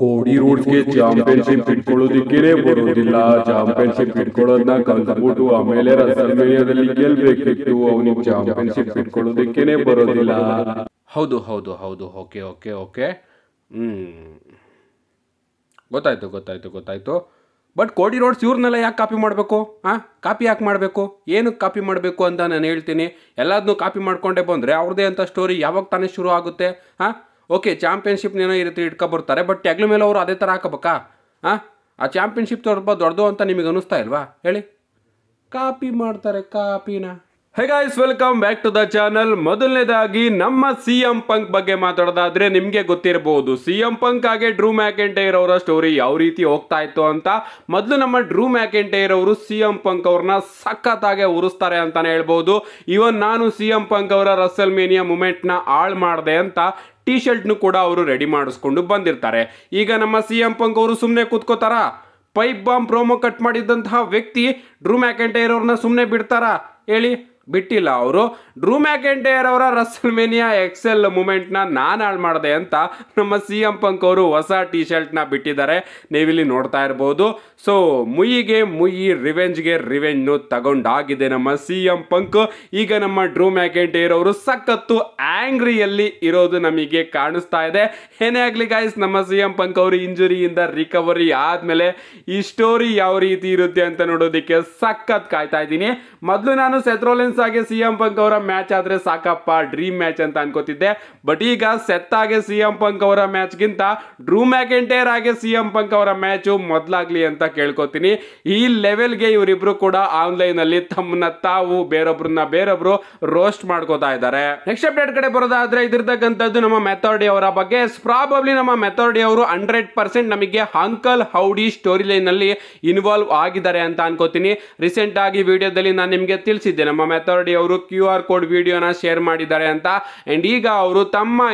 ಕೋಡಿ ರೂಟ್ಸ್ಗೆ championship ಇಟ್ಕೊಳ್ಳೋದಿಕ್ಕೇನೆ ಬರೋದಿಲ್ಲ championship ಇಟ್ಕೊಳ್ಳೋದನ್ನ ಕಲ್ತ್ಬಿಟ್ಟು ಆಮೇಲೆ ರಸಲ್ಮೇನಿಯಾದಲ್ಲಿ ಗೆಲ್ಬೇಕಿತ್ತು ಅವನಿಗೆ ಚಾಂಪಿಯನ್ಶಿಪ್ ಇಟ್ಕೊಳ್ಳೋದಿಕ್ಕೇನೆ ಬರೋದಿಲ್ಲ ಹೌದು ಹೌದು ಹೌದು ಓಕೆ ಓಕೆ ಓಕೆ ಹ್ಮ್ ಗೊತ್ತಾಯ್ತು ಗೊತ್ತಾಯ್ತು ಗೊತ್ತಾಯ್ತು ಬಟ್ ಕೋಡಿ ರೋಡ್ಸ್ ಇವ್ರನ್ನೆಲ್ಲ ಯಾಕೆ ಕಾಪಿ ಮಾಡಬೇಕು ಹಾಂ ಕಾಪಿ ಯಾಕೆ ಮಾಡಬೇಕು ಏನಕ್ಕೆ ಕಾಪಿ ಮಾಡಬೇಕು ಅಂತ ನಾನು ಹೇಳ್ತೀನಿ ಎಲ್ಲದನ್ನೂ ಕಾಪಿ ಮಾಡ್ಕೊಂಡೇ ಬಂದರೆ ಅವ್ರದೇ ಅಂತ ಸ್ಟೋರಿ ಯಾವಾಗ ತಾನೇ ಶುರು ಆಗುತ್ತೆ ಹಾಂ ಓಕೆ ಚಾಂಪಿಯನ್ಶಿಪ್ನೇನೋ ಈ ರೀತಿ ಬರ್ತಾರೆ ಬಟ್ ಹೆಗ್ಲ ಮೇಲೆ ಅವರು ಅದೇ ಥರ ಹಾಕಬೇಕಾ ಹಾಂ ಆ ಚಾಂಪಿಯನ್ಶಿಪ್ ತುಂಬ ದೊಡ್ಡದು ಅಂತ ನಿಮಗೆ ಅನ್ನಿಸ್ತಾ ಇಲ್ವಾ ಹೇಳಿ ಕಾಪಿ ಮಾಡ್ತಾರೆ ಕಾಪಿನ guys welcome back to the channel ಮೊದಲನೇದಾಗಿ ನಮ್ಮ ಸಿ ಎಂ ಪಂಕ್ ಬಗ್ಗೆ ಮಾತಾಡೋದಾದ್ರೆ ನಿಮಗೆ ಗೊತ್ತಿರಬಹುದು ಸಿ ಎಂ ಪಂಕ್ ಆಗಿ ಡ್ರೂ ಮ್ಯಾಕೆಂಟೈರ್ ಅವರ ಸ್ಟೋರಿ ಯಾವ ರೀತಿ ಹೋಗ್ತಾ ಇತ್ತು ಅಂತ ಮೊದಲು ನಮ್ಮ ಡ್ರೂ ಮ್ಯಾಕೆಂಟೈರ್ ಅವರು ಸಿ ಎಂ ಪಂಕ್ ಅವ್ರನ್ನ ಸಖತ್ತಾಗೆ ಉರಿಸ್ತಾರೆ ಅಂತಾನೆ ಹೇಳ್ಬೋದು ಇವನ್ ನಾನು ಸಿ ಎಂ ಪಂಕ್ ಅವರ ರಸಲ್ ಮೇನಿಯಾ ಮೂಮೆಂಟ್ನ ಹಾಳು ಮಾಡಿದೆ ಅಂತ ಟಿ ಶರ್ಟ್ನು ಕೂಡ ಅವರು ರೆಡಿ ಮಾಡಿಸ್ಕೊಂಡು ಬಂದಿರ್ತಾರೆ ಈಗ ನಮ್ಮ ಸಿ ಎಂ ಪಂಕ್ ಅವರು ಸುಮ್ಮನೆ ಕೂತ್ಕೋತಾರ ಪೈಪ್ ಬಾಂಬ್ ಪ್ರೋಮೋ ಕಟ್ ಮಾಡಿದ್ದಂತಹ ವ್ಯಕ್ತಿ ಡ್ರೂ ಮ್ಯಾಕೆಂಟೈರ್ ಅವ್ರನ್ನ ಸುಮ್ಮನೆ ಬಿಡ್ತಾರಾ ಹೇಳಿ ಬಿಟ್ಟಿಲ್ಲ ಅವರು ಡ್ರೂ ಮ್ಯಾಕೆಂಟೇರ್ ಅವರ ರಸಲ್ ಮೇನಿಯಾ ಎಕ್ಸೆಲ್ ಮೂಮೆಂಟ್ನ ನಾನು ಹಾಳು ಮಾಡಿದೆ ಅಂತ ನಮ್ಮ ಸಿ ಎಂ ಪಂಕ್ ಅವರು ಹೊಸ ಟಿ ಶರ್ಟ್ನ ಬಿಟ್ಟಿದ್ದಾರೆ ನೀವಿಲ್ಲಿ ನೋಡ್ತಾ ಇರ್ಬೋದು ಸೊ ಮುಯಿಗೆ ಮುಯಿ ರಿವೆಂಜ್ಗೆ ರಿವೆಂಜ್ನು ತಗೊಂಡಾಗಿದೆ ನಮ್ಮ ಸಿ ಎಂ ಪಂಕ್ ಈಗ ನಮ್ಮ ಡ್ರೂ ಮ್ಯಾಕೆಂಟೇರ್ ಅವರು ಸಖತ್ತು ಆ್ಯಂಗ್ರಿಯಲ್ಲಿ ಇರೋದು ನಮಗೆ ಕಾಣಿಸ್ತಾ ಇದೆ ಏನೇ ಆಗಲಿ ಗಾಯ್ಸ್ ನಮ್ಮ ಸಿ ಎಂ ಪಂಕ್ ಅವರು ಇಂಜುರಿಯಿಂದ ರಿಕವರಿ ಆದಮೇಲೆ ಈ ಸ್ಟೋರಿ ಯಾವ ರೀತಿ ಇರುತ್ತೆ ಅಂತ ನೋಡೋದಕ್ಕೆ ಸಖತ್ ಕಾಯ್ತಾ ಇದ್ದೀನಿ ಮೊದಲು ನಾನು ಸೆತ್ರೋಲೆನ್ ಸೀಸನ್ಸ್ ಆಗಿ ಸಿಎಂ ಪಂಕ್ ಅವರ ಮ್ಯಾಚ್ ಆದ್ರೆ ಸಾಕಪ್ಪ ಡ್ರೀಮ್ ಮ್ಯಾಚ್ ಅಂತ ಅನ್ಕೋತಿದ್ದೆ ಬಟ್ ಈಗ ಸೆತ್ ಆಗಿ ಸಿಎಂ ಪಂಕ್ ಅವರ ಮ್ಯಾಚ್ ಗಿಂತ ಡ್ರೂ ಮ್ಯಾಕೆಂಟೇರ್ ಆಗಿ ಸಿಎಂ ಪಂಕ್ ಅವರ ಮ್ಯಾಚ್ ಮೊದಲಾಗ್ಲಿ ಅಂತ ಕೇಳ್ಕೊತೀನಿ ಈ ಗೆ ಇವರಿಬ್ರು ಕೂಡ ಆನ್ಲೈನ್ ಅಲ್ಲಿ ತಮ್ಮನ್ನ ತಾವು ಬೇರೊಬ್ರನ್ನ ಬೇರೊಬ್ರು ರೋಸ್ಟ್ ಮಾಡ್ಕೋತಾ ಇದ್ದಾರೆ ನೆಕ್ಸ್ಟ್ ಅಪ್ಡೇಟ್ ಕಡೆ ಬರೋದಾದ್ರೆ ಇದಿರ್ತಕ್ಕಂಥದ್ದು ನಮ್ಮ ಮೆಥಾಡಿ ಅವರ ಬಗ್ಗೆ ಪ್ರಾಬಬ್ಲಿ ನಮ್ಮ ಮೆಥಾಡಿ ಅವರು ಹಂಡ್ರೆಡ್ ಪರ್ಸೆಂಟ್ ನಮಗೆ ಅಂಕಲ್ ಹೌಡಿ ಸ್ಟೋರಿ ಲೈನ್ ಅಲ್ಲಿ ಇನ್ವಾಲ್ವ್ ಆಗಿದ್ದಾರೆ ಅಂತ ಅನ್ಕೋತೀನಿ ರೀಸೆಂಟ್ ಆಗಿ ವಿಡಿಯೋದಲ್ಲಿ ನಾನು ನಿಮಗೆ ತಿಳಿಸಿದ್ದೆ ನಮ್ಮ ಮೆಥೋರ್ಡಿ ಅವರು ಕ್ಯೂ ಆರ್ ಕೋಡ್ ವಿಡಿಯೋನ ಶೇರ್ ಮಾಡಿದ್ದಾರೆ ಅಂತ ಅಂಡ್ ಈಗ ಅವರು ತಮ್ಮ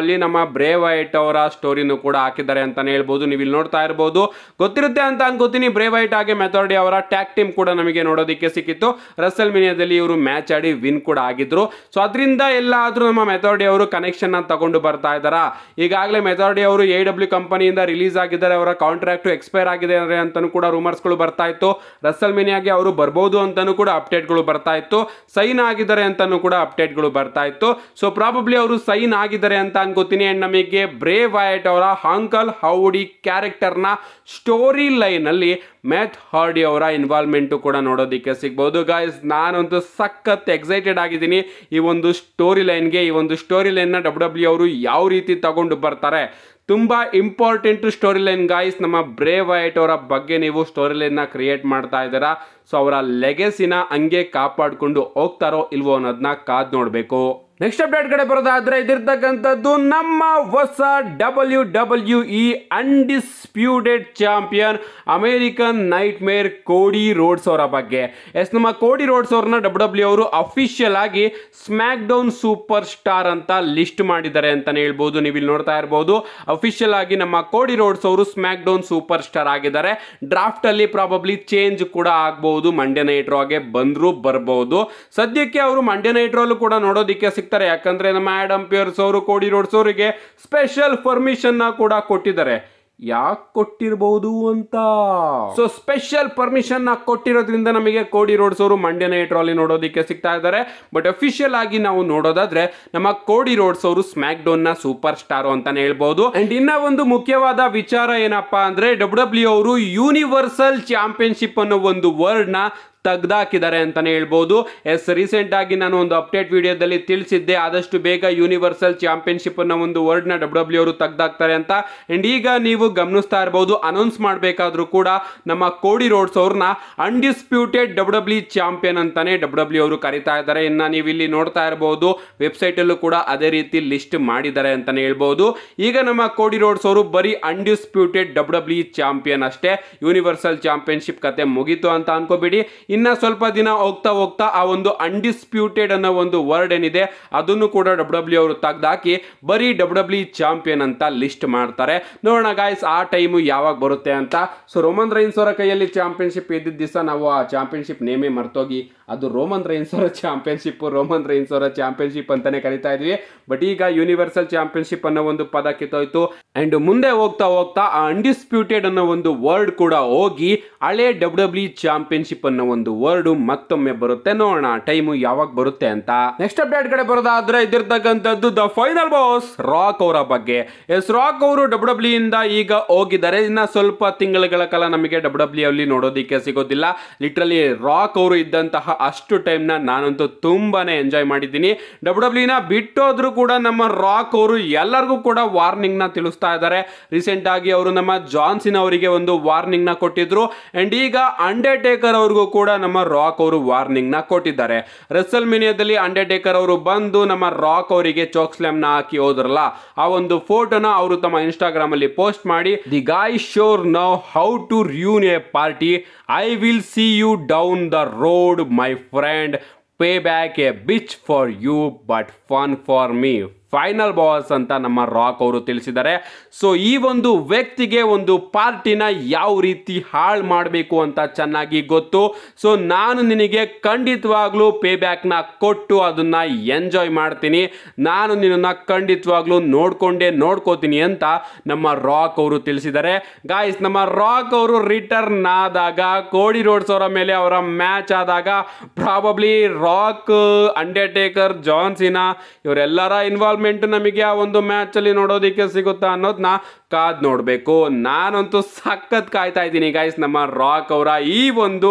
ಅಲ್ಲಿ ನಮ್ಮ ಬ್ರೇವ್ ಐಟ್ ಅವರ ಸ್ಟೋರಿನೂ ಕೂಡ ಹಾಕಿದ್ದಾರೆ ಅಂತಾನೆ ಹೇಳ್ಬೋದು ನೀವು ಇಲ್ಲಿ ನೋಡ್ತಾ ಇರ್ಬೋದು ಗೊತ್ತಿರುತ್ತೆ ಅಂತ ಅನ್ಕೋತೀನಿ ಬ್ರೇವ್ ವೈಟ್ ಆಗಿ ಮೆಥೋರ್ಡಿ ಅವರ ಟ್ಯಾಕ್ ಟೀಮ್ ಕೂಡ ನಮಗೆ ನೋಡೋದಕ್ಕೆ ಸಿಕ್ಕಿತ್ತು ರಸಲ್ ಮಿನಿಯಾದಲ್ಲಿ ಇವರು ಮ್ಯಾಚ್ ಆಡಿ ವಿನ್ ಕೂಡ ಆಗಿದ್ರು ಸೊ ಅದರಿಂದ ಎಲ್ಲಾದ್ರೂ ನಮ್ಮ ಮೆಥೋರ್ಡಿ ಅವರು ಕನೆಕ್ಷನ್ ತಗೊಂಡು ಬರ್ತಾ ಇದ್ದಾರಾ ಈಗಾಗಲೇ ಮೆಥೋರ್ಡಿ ಅವರು ಎ ಡಬ್ಲ್ಯೂ ಕಂಪನಿಯಿಂದ ರಿಲೀಸ್ ಆಗಿದ್ದಾರೆ ಅವರ ಕಾಂಟ್ರಾಕ್ಟ್ ಎಕ್ಸ್ಪೈರ್ ಆಗಿದೆ ಅಂತಾನೂ ಕೂಡ ರೂಮರ್ಸ್ಗಳು ಬರ್ತಾ ಇತ್ತು ರಸಲ್ ಮಿನಿಯಾಗಿ ಅವರು ಬರ್ಬೋದು ಅಂತಾನೂ ಕೂಡ ಅಪ್ಡೇಟ್ಗಳು ಬರ್ತಾ ಇತ್ತು ಇತ್ತು ಸೈನ್ ಆಗಿದ್ದಾರೆ ಅಂತಾನು ಕೂಡ ಅಪ್ಡೇಟ್ಗಳು ಬರ್ತಾ ಇತ್ತು ಸೊ ಪ್ರಾಬಬ್ಲಿ ಅವರು ಸೈನ್ ಆಗಿದ್ದಾರೆ ಅಂತ ಅನ್ಕೋತೀನಿ ಅಂಡ್ ನಮಗೆ ಬ್ರೇ ವೈಟ್ ಅವರ ಹಾಂಕಲ್ ಹೌಡಿ ಕ್ಯಾರೆಕ್ಟರ್ನ ಸ್ಟೋರಿ ಲೈನಲ್ಲಿ ಮ್ಯಾಥ್ ಹಾರ್ಡಿ ಅವರ ಇನ್ವಾಲ್ವ್ಮೆಂಟು ಕೂಡ ನೋಡೋದಕ್ಕೆ ಸಿಗ್ಬೋದು ಗಾಯ್ಸ್ ನಾನಂತೂ ಸಖತ್ ಎಕ್ಸೈಟೆಡ್ ಆಗಿದ್ದೀನಿ ಈ ಒಂದು ಸ್ಟೋರಿ ಲೈನ್ಗೆ ಈ ಒಂದು ಸ್ಟೋರಿ ಲೈನ್ನ ಡಬ್ಲ್ಯೂ ಡಬ್ಲ್ಯೂ ಅವರು ಯಾವ ರೀತಿ ತಗೊಂಡು ಬರ್ತಾರೆ ತುಂಬ ಇಂಪಾರ್ಟೆಂಟ್ ಸ್ಟೋರಿ ಲೈನ್ ಗಾಯ್ಸ್ ನಮ್ಮ ಬ್ರೇವ್ ವೈಟ್ ಅವರ ಬಗ್ಗೆ ನೀವು ಸ್ಟೋರಿ ಲೈನ್ನ ಕ್ರಿಯೇಟ್ ಮಾಡ್ತಾ ಇದ್ದೀರಾ ಸೊ ಅವರ ಲೆಗೆಸಿನ ಹಂಗೆ ಕಾಪಾಡಿಕೊಂಡು ಹೋಗ್ತಾರೋ ಇಲ್ವೋ ಅನ್ನೋದನ್ನ ಕಾದು ನೋಡಬೇಕು ನೆಕ್ಸ್ಟ್ ಅಪ್ಡೇಟ್ ಕಡೆ ಬರೋದಾದ್ರೆ ಇದಿರ್ತಕ್ಕಂಥದ್ದು ನಮ್ಮ ಹೊಸ W W E undisputed champion American nightmare Cody Rhodes ಅವರ ಬಗ್ಗೆ ಎಸ್ ನಮ್ಮ ಕೋಡಿ ರೋಡ್ಸ್ ಅವ್ರನ್ನ ಡಬ್ಲ್ಯೂ ಡಬ್ಲ್ಯೂ e ಅವರು ಅಫಿಷಿಯಲ್ ಆಗಿ ಸ್ಮ್ಯಾಕ್ ಡೌನ್ ಸೂಪರ್ ಸ್ಟಾರ್ ಅಂತ ಲಿಸ್ಟ್ ಮಾಡಿದ್ದಾರೆ ಅಂತಲೇ ಹೇಳ್ಬೋದು ನೀವು ಇಲ್ಲಿ ನೋಡ್ತಾ ಇರ್ಬೋದು ಅಫಿಷಿಯಲ್ ಆಗಿ ನಮ್ಮ ಕೋಡಿ ರೋಡ್ಸ್ ಅವರು ಸ್ಮ್ಯಾಕ್ ಡೌನ್ ಸೂಪರ್ ಸ್ಟಾರ್ ಆಗಿದ್ದಾರೆ ಡ್ರಾಫ್ಟ್ ಅಲ್ಲಿ ಪ್ರಾಬಬ್ಲಿ ಚೇಂಜ್ ಕೂಡ ಆಗ್ಬಹುದು ಮಂಡ್ಯ ನೈಟ್ ಆಗೇ ಬಂದರೂ ಬರಬಹುದು ಸದ್ಯಕ್ಕೆ ಅವರು ಮಂಡ್ಯ ನೈಟ್ ಅಲ್ಲೂ ಕೂಡ ನೋಡೋದಕ್ಕೆ ಸಿಕ್ ಸಿಗ್ತಾರೆ ಯಾಕಂದ್ರೆ ನಮ್ಮ ಆ್ಯಡ್ ಅಂಪಿಯರ್ಸ್ ಅವರು ಕೋಡಿ ರೋಡ್ಸ್ ಅವರಿಗೆ ಸ್ಪೆಷಲ್ ಪರ್ಮಿಷನ್ನ ಕೂಡ ಕೊಟ್ಟಿದ್ದಾರೆ ಯಾಕೆ ಕೊಟ್ಟಿರಬಹುದು ಅಂತ ಸೊ ಸ್ಪೆಷಲ್ ಪರ್ಮಿಷನ್ ಕೊಟ್ಟಿರೋದ್ರಿಂದ ನಮಗೆ ಕೋಡಿ ರೋಡ್ಸ್ ಅವರು ಮಂಡ್ಯ ನೈಟ್ ರಾಲಿ ನೋಡೋದಕ್ಕೆ ಸಿಗ್ತಾ ಇದ್ದಾರೆ ಬಟ್ ಅಫಿಷಿಯಲ್ ಆಗಿ ನಾವು ನೋಡೋದಾದ್ರೆ ನಮ್ಮ ಕೋಡಿ ರೋಡ್ಸ್ ಅವರು ಸ್ಮ್ಯಾಕ್ ಡೌನ್ ನ ಸೂಪರ್ ಸ್ಟಾರ್ ಅಂತಾನೆ ಹೇಳ್ಬಹುದು ಅಂಡ್ ಇನ್ನ ಒಂದು ಮುಖ್ಯವಾದ ವಿಚಾರ ಏನಪ್ಪಾ ಅಂದ್ರೆ ಡಬ್ಲ್ಯೂ ಡಬ್ಲ್ಯೂ e ಅವರು ಯೂನಿವರ್ಸಲ್ ಚಾಂಪಿಯನ್ಶಿಪ್ ಅನ್ನೋ ಒಂದು ವರ್ಡ್ ನ ತೆಗ್ದಾಕಿದ್ದಾರೆ ಅಂತಲೇ ಹೇಳ್ಬೋದು ಎಸ್ ರೀಸೆಂಟಾಗಿ ನಾನು ಒಂದು ಅಪ್ಡೇಟ್ ವಿಡಿಯೋದಲ್ಲಿ ತಿಳಿಸಿದ್ದೆ ಆದಷ್ಟು ಬೇಗ ಯೂನಿವರ್ಸಲ್ ಅನ್ನೋ ಒಂದು ವರ್ಡ್ನ ಡಬ್ಲ್ಯೂ ಡಬ್ಲ್ಯೂ ಅವರು ತೆಗೆದಾಕ್ತಾರೆ ಅಂತ ಆ್ಯಂಡ್ ಈಗ ನೀವು ಗಮನಿಸ್ತಾ ಇರ್ಬೋದು ಅನೌನ್ಸ್ ಮಾಡಬೇಕಾದ್ರೂ ಕೂಡ ನಮ್ಮ ಕೋಡಿ ರೋಡ್ಸ್ ಅವ್ರನ್ನ ಅನ್ಡಿಸ್ಪ್ಯೂಟೆಡ್ ಡಬ್ಲ್ಯೂ ಡಬ್ಲ್ಯೂ ಚಾಂಪಿಯನ್ ಅಂತಲೇ ಡಬ್ಲ್ಯೂ ಡಬ್ಲ್ಯೂ ಅವರು ಕರಿತಾ ಇದ್ದಾರೆ ಇನ್ನು ನೀವು ಇಲ್ಲಿ ನೋಡ್ತಾ ಇರಬಹುದು ವೆಬ್ಸೈಟಲ್ಲೂ ಕೂಡ ಅದೇ ರೀತಿ ಲಿಸ್ಟ್ ಮಾಡಿದ್ದಾರೆ ಅಂತಲೇ ಹೇಳ್ಬೋದು ಈಗ ನಮ್ಮ ಕೋಡಿ ರೋಡ್ಸ್ ಅವರು ಬರೀ ಅನ್ಡಿಸ್ಪ್ಯೂಟೆಡ್ ಡಬ್ಲ್ಯೂ ಡಬ್ಲ್ಯೂ ಚಾಂಪಿಯನ್ ಅಷ್ಟೇ ಯೂನಿವರ್ಸಲ್ ಚಾಂಪಿಯನ್ಶಿಪ್ ಕತೆ ಮುಗೀತು ಅಂತ ಅನ್ಕೋಬೇಡಿ ಇನ್ನು ಸ್ವಲ್ಪ ದಿನ ಹೋಗ್ತಾ ಹೋಗ್ತಾ ಆ ಒಂದು ಅನ್ಡಿಸ್ಪ್ಯೂಟೆಡ್ ಅನ್ನೋ ಒಂದು ವರ್ಡ್ ಏನಿದೆ ಅದನ್ನು ಕೂಡ ಡಬ್ಲ್ಯೂ e ಅವರು ತೆಗೆದಾಕಿ ಬರೀ ಡಬ್ಲ್ಯೂ ಡಬ್ಲ್ಯೂ ಚಾಂಪಿಯನ್ ಅಂತ ಲಿಸ್ಟ್ ಮಾಡ್ತಾರೆ ನೋಡೋಣ ಗಾಯ್ಸ್ ಆ ಟೈಮು ಯಾವಾಗ ಬರುತ್ತೆ ಅಂತ ಸೊ ರೋಮನ್ ರೈನ್ಸ್ ಅವರ ಕೈಯಲ್ಲಿ ಚಾಂಪಿಯನ್ಶಿಪ್ ಇದ್ದಿದ್ದ ದಿವಸ ನಾವು ಆ ಚಾಂಪಿಯನ್ಶಿಪ್ ನೇಮೇ ಮರ್ತೋಗಿ ಅದು ರೋಮನ್ ರೈನ್ಸ್ ಅವರ ಚಾಂಪಿಯನ್ಶಿಪ್ ರೋಮನ್ ರೈನ್ಸ್ ಅವರ ಚಾಂಪಿಯನ್ಶಿಪ್ ಅಂತಾನೆ ಕರಿತಾ ಇದ್ವಿ ಬಟ್ ಈಗ ಯೂನಿವರ್ಸಲ್ ಚಾಂಪಿಯನ್ಶಿಪ್ ಅನ್ನೋ ಒಂದು ಪದ ಕಿತ್ತೋಯ್ತು ಅಂಡ್ ಮುಂದೆ ಹೋಗ್ತಾ ಹೋಗ್ತಾ ಆ ಅನ್ಡಿಸ್ಪ್ಯೂಟೆಡ್ ಅನ್ನೋ ಒಂದು ವರ್ಡ್ ಕೂಡ ಹೋಗಿ ಹಳೆ ಡಬ್ಲ್ಯೂ ಡಬ್ಲ್ಯೂ ಚಾಂಪಿಯನ್ಶಿಪ್ ಅನ್ನೋ ಒಂದು ಒಂದು ವರ್ಡ್ ಮತ್ತೊಮ್ಮೆ ಬರುತ್ತೆ ನೋಡೋಣ ಟೈಮು ಯಾವಾಗ ಬರುತ್ತೆ ಅಂತ ನೆಕ್ಸ್ಟ್ ಅಪ್ಡೇಟ್ ಕಡೆ ಬರೋದಾದ್ರೆ ಇದಿರ್ತಕ್ಕಂಥದ್ದು ದ ಫೈನಲ್ ಬಾಸ್ ರಾಕ್ ಅವರ ಬಗ್ಗೆ ಎಸ್ ರಾಕ್ ಅವರು ಡಬ್ಲ್ಯೂ ಇಂದ ಈಗ ಹೋಗಿದ್ದಾರೆ ಇನ್ನ ಸ್ವಲ್ಪ ತಿಂಗಳುಗಳ ಕಾಲ ನಮಗೆ ಡಬ್ಲ್ಯೂ e ಅಲ್ಲಿ ನೋಡೋದಿಕ್ಕೆ ಸಿಗೋದಿಲ್ಲ ಲಿಟ್ರಲಿ ರಾಕ್ ಅವರು ಇದ್ದಂತಹ ಅಷ್ಟು ಟೈಮ್ ನಾನಂತೂ ತುಂಬಾನೇ ಎಂಜಾಯ್ ಮಾಡಿದ್ದೀನಿ ಡಬ್ಲ್ಯೂ e ನ ಬಿಟ್ಟೋದ್ರೂ ಕೂಡ ನಮ್ಮ ರಾಕ್ ಅವರು ಎಲ್ಲರಿಗೂ ಕೂಡ ವಾರ್ನಿಂಗ್ ನ ತಿಳಿಸ್ತಾ ಇದ್ದಾರೆ ರೀಸೆಂಟ್ ಆಗಿ ಅವರು ನಮ್ಮ ಜಾನ್ಸಿನ್ ಅವರಿಗೆ ಒಂದು ವಾರ್ನಿಂಗ್ ನ ಕೊಟ್ಟಿದ್ರು ಅಂಡ್ ಈಗ ಅಂಡರ್ಟೇಕರ್ ಅವ್ರಿಗೂ ಕೂಡ ಕೂಡ ನಮ್ಮ ರಾಕ್ ಅವರು ವಾರ್ನಿಂಗ್ ನ ಕೊಟ್ಟಿದ್ದಾರೆ ರೆಸಲ್ ಮಿನಿಯಾದಲ್ಲಿ ಅಂಡರ್ಟೇಕರ್ ಅವರು ಬಂದು ನಮ್ಮ ರಾಕ್ ಅವರಿಗೆ ಚೋಕ್ ಸ್ಲಾಮ್ ನ ಹಾಕಿ ಹೋದ್ರಲ್ಲ ಆ ಒಂದು ಫೋಟೋನ ಅವರು ತಮ್ಮ ಇನ್ಸ್ಟಾಗ್ರಾಮ್ ಅಲ್ಲಿ ಪೋಸ್ಟ್ ಮಾಡಿ the guy sure now how to ruin a party I will see you down the road my friend pay back a bitch for you but fun for me final boss ಅಂತ ನಮ್ಮ rock ಅವರು ತಿಳಿಸಿದ್ದಾರೆ so ಈ ಒಂದು ವ್ಯಕ್ತಿಗೆ ಒಂದು ಪಾರ್ಟಿನ ಯಾವ ರೀತಿ ಹಾಳು ಮಾಡಬೇಕು ಅಂತ ಚೆನ್ನಾಗಿ ಗೊತ್ತು ಸೊ ನಾನು ನಿನಗೆ ಖಂಡಿತವಾಗ್ಲೂ ಪೇ ಬ್ಯಾಕ್ನ ಕೊಟ್ಟು ಅದನ್ನ ಎಂಜಾಯ್ ಮಾಡ್ತೀನಿ ನಾನು ನಿನ್ನನ್ನು ಖಂಡಿತವಾಗ್ಲೂ ನೋಡ್ಕೊಂಡೇ ನೋಡ್ಕೋತೀನಿ ಅಂತ ನಮ್ಮ ರಾಕ್ ಅವರು ತಿಳಿಸಿದ್ದಾರೆ ಗಾಯ್ಸ್ ನಮ್ಮ ರಾಕ್ ಅವರು ರಿಟರ್ನ್ ಆದಾಗ ಕೋಡಿ ರೋಡ್ಸ್ ಅವರ ಮೇಲೆ ಅವರ ಮ್ಯಾಚ್ ಆದಾಗ ಪ್ರಾಬಬ್ಲಿ ರಾಕ್ ಅಂಡರ್ಟೇಕರ್ ಜಾನ್ಸಿನಾ ಇವರೆಲ್ಲರ ಇನ್ವಾಲ್ವ್ ಮೂವ್ಮೆಂಟ್ ನಮಗೆ ಆ ಒಂದು ಮ್ಯಾಚಲ್ಲಿ ನೋಡೋದಿಕ್ಕೆ ಸಿಗುತ್ತಾ ಅನ್ನೋದನ್ನ ಕಾದ್ ನೋಡಬೇಕು ನಾನಂತೂ ಸಖತ್ ಕಾಯ್ತಾ ಇದ್ದೀನಿ ಗೈಸ್ ನಮ್ಮ ರಾಕ್ ಅವರ ಈ ಒಂದು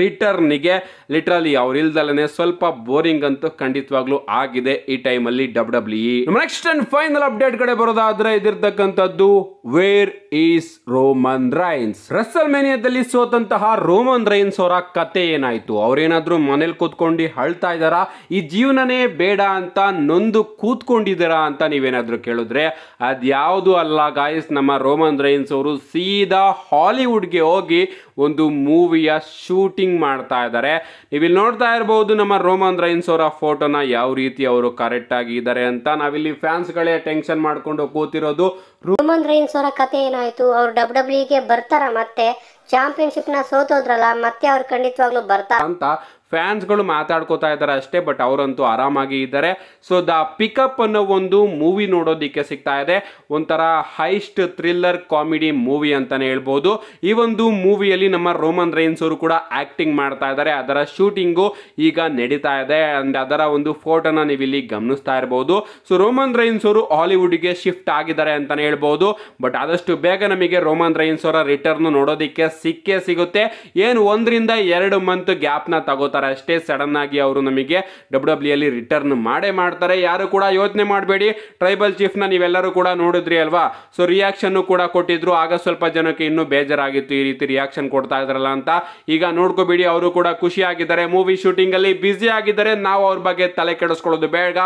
ರಿಟರ್ನಿಗೆ ಲಿಟ್ರಲಿ ಅವ್ರ ಸ್ವಲ್ಪ ಬೋರಿಂಗ್ ಅಂತೂ ಖಂಡಿತವಾಗ್ಲೂ ಆಗಿದೆ ಈ ಟೈಮಲ್ಲಿ W W next and final update ಕಡೆ ಬರೋದಾದ್ರೆ ಇದಿರ್ತಕ್ಕಂಥದ್ದು ವೇರ್ ಈಸ್ ರೋಮನ್ ರೈನ್ಸ್ ರಸಲ್ ಮೇನಿಯಾದಲ್ಲಿ ಸೋತಂತಹ ರೋಮನ್ ರೈನ್ಸ್ ಅವರ ಕತೆ ಏನಾಯ್ತು ಅವ್ರೇನಾದ್ರೂ ಮನೇಲಿ ಕೂತ್ಕೊಂಡು ಅಳ್ತಾ ಇದಾರ ಈ ಜೀವನನೇ ಬೇಡ ಅಂತ ನೊಂದು ಕೂತ್ಕೊಂಡಿದ್ದೀರಾ ಅಂತ ನೀವೇನಾದ್ರೂ ಕೇಳಿದ್ರೆ ಅದ್ಯಾವುದು ಅಲ್ಲ ಗಾಯಸ್ ನಮ್ಮ ರೋಮನ್ ರೈನ್ಸ್ ಅವರು ಸೀದಾ ಹಾಲಿವುಡ್ಗೆ ಹೋಗಿ ಒಂದು ಮೂವಿಯ ಶೂಟ್ ಶೂಟಿಂಗ್ ಮಾಡ್ತಾ ಇದ್ದಾರೆ ನೀವಿಲ್ಲಿ ನೋಡ್ತಾ ಇರಬಹುದು ನಮ್ಮ ರೋಮನ್ ರೈನ್ಸ್ ಅವರ ಫೋಟೋನ ಯಾವ ರೀತಿ ಅವರು ಕರೆಕ್ಟ್ ಆಗಿ ಇದ್ದಾರೆ ಅಂತ ನಾವಿಲ್ಲಿ ಫ್ಯಾನ್ಸ್ಗಳೇ ಟೆನ್ಷನ್ ಮಾಡ್ಕೊಂಡು ಕೂತಿರೋದು ರೋಮನ್ ರೈನ್ಸ್ ಅವರ ಕತೆ ಏನಾಯ್ತು ಅವ್ರು ಡಬ್ಲ್ಯೂ ಡಬ್ಲ್ಯೂಗೆ e ಬರ್ತಾರ ಮತ್ತೆ ಚಾಂಪಿಯನ್ಶಿಪ್ ನ ಸೋತೋದ್ರಲ್ಲ ಮತ್ತೆ ಅವ್ರು ಖಂಡಿತವಾಗ್ಲೂ ಬರ್ತಾರ ಅಂತ ಫ್ಯಾನ್ಸ್ಗಳು ಮಾತಾಡ್ಕೋತಾ ಇದ್ದಾರೆ ಅಷ್ಟೇ ಬಟ್ ಅವರಂತೂ ಆರಾಮಾಗಿ ಇದ್ದಾರೆ ಸೊ ದ ಪಿಕಪ್ ಅನ್ನೋ ಒಂದು ಮೂವಿ ನೋಡೋದಿಕ್ಕೆ ಸಿಗ್ತಾ ಇದೆ ಒಂಥರ ಹೈಸ್ಟ್ ಥ್ರಿಲ್ಲರ್ ಕಾಮಿಡಿ ಮೂವಿ ಅಂತಾನೆ ಹೇಳ್ಬೋದು ಈ ಒಂದು ಮೂವಿಯಲ್ಲಿ ನಮ್ಮ ರೋಮನ್ ರೈನ್ಸ್ ಅವರು ಕೂಡ ಆಕ್ಟಿಂಗ್ ಮಾಡ್ತಾ ಇದ್ದಾರೆ ಅದರ ಶೂಟಿಂಗು ಈಗ ನಡೀತಾ ಇದೆ ಅಂಡ್ ಅದರ ಒಂದು ಫೋಟೋನ ನೀವು ಇಲ್ಲಿ ಗಮನಿಸ್ತಾ ಇರಬಹುದು ಸೊ ರೋಮನ್ ರೈನ್ಸ್ ಅವರು ಹಾಲಿವುಡ್ಗೆ ಶಿಫ್ಟ್ ಆಗಿದ್ದಾರೆ ಅಂತಾನೆ ಹೇಳ್ಬೋದು ಬಟ್ ಆದಷ್ಟು ಬೇಗ ನಮಗೆ ರೋಮನ್ ರೈನ್ಸ್ ಅವರ ರಿಟರ್ನ್ ನೋಡೋದಿಕ್ಕೆ ಸಿಕ್ಕೇ ಸಿಗುತ್ತೆ ಏನು ಒಂದರಿಂದ ಎರಡು ಮಂತ್ ಗ್ಯಾಪ್ನ ತಗೋತಾರೆ ಮಾಡ್ತಾರೆ ಅಷ್ಟೇ ಸಡನ್ ಆಗಿ ಅವರು ನಮಗೆ ಡಬ್ಲ್ಯೂ ಅಲ್ಲಿ ರಿಟರ್ನ್ ಮಾಡೇ ಮಾಡ್ತಾರೆ ಯಾರು ಕೂಡ ಯೋಚನೆ ಮಾಡಬೇಡಿ ಟ್ರೈಬಲ್ ಚೀಫ್ನ ನೀವೆಲ್ಲರೂ ಕೂಡ ನೋಡಿದ್ರಿ ಅಲ್ವಾ ಸೊ ರಿಯಾಕ್ಷನ್ನು ಕೂಡ ಕೊಟ್ಟಿದ್ರು ಆಗ ಸ್ವಲ್ಪ ಜನಕ್ಕೆ ಇನ್ನೂ ಬೇಜಾರಾಗಿತ್ತು ಈ ರೀತಿ ರಿಯಾಕ್ಷನ್ ಕೊಡ್ತಾ ಇದ್ರಲ್ಲ ಅಂತ ಈಗ ನೋಡ್ಕೋಬೇಡಿ ಅವರು ಕೂಡ ಖುಷಿ ಆಗಿದ್ದಾರೆ ಮೂವಿ ಶೂಟಿಂಗಲ್ಲಿ ಬ್ಯುಸಿ ಆಗಿದ್ದಾರೆ ನಾವು ಅವ್ರ ಬಗ್ಗೆ ತಲೆ ಕೆಡಿಸ್ಕೊಳ್ಳೋದು ಬೇಡ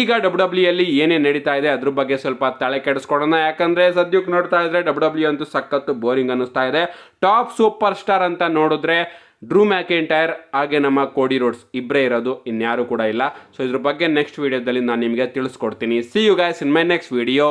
ಈಗ ಡಬ್ಲ್ಯೂ ಡಬ್ಲ್ಯೂ ಅಲ್ಲಿ ಏನೇ ನಡೀತಾ ಇದೆ ಅದ್ರ ಬಗ್ಗೆ ಸ್ವಲ್ಪ ತಲೆ ಕೆಡಿಸ್ಕೊಡೋಣ ಯಾಕಂದ್ರೆ ಸದ್ಯಕ್ಕೆ ನೋಡ್ತಾ ಇದ್ರೆ ಡಬ್ಲ್ಯೂ ಡಬ್ಲ್ಯೂ e ಅಂತೂ ಸಖತ್ತು ಬೋರಿಂಗ್ ಅನ್ನಿಸ್ತಾ ಇದೆ ಟಾಪ್ ಸೂಪರ್ ಸ್ಟಾರ್ ಅಂತ ನೋಡಿದ್ರೆ ಡ್ರೂ ಮ್ಯಾಕೆಂಟೈರ್ ಹಾಗೆ ನಮ್ಮ ಕೋಡಿ ರೋಡ್ಸ್ ಇಬ್ಬರೇ ಇರೋದು ಇನ್ಯಾರು ಕೂಡ ಇಲ್ಲ ಸೊ ಇದ್ರ ಬಗ್ಗೆ ನೆಕ್ಸ್ಟ್ ವಿಡಿಯೋದಲ್ಲಿ ನಾನು ನಿಮಗೆ ತಿಳಿಸ್ಕೊಡ್ತೀನಿ see you guys in my next video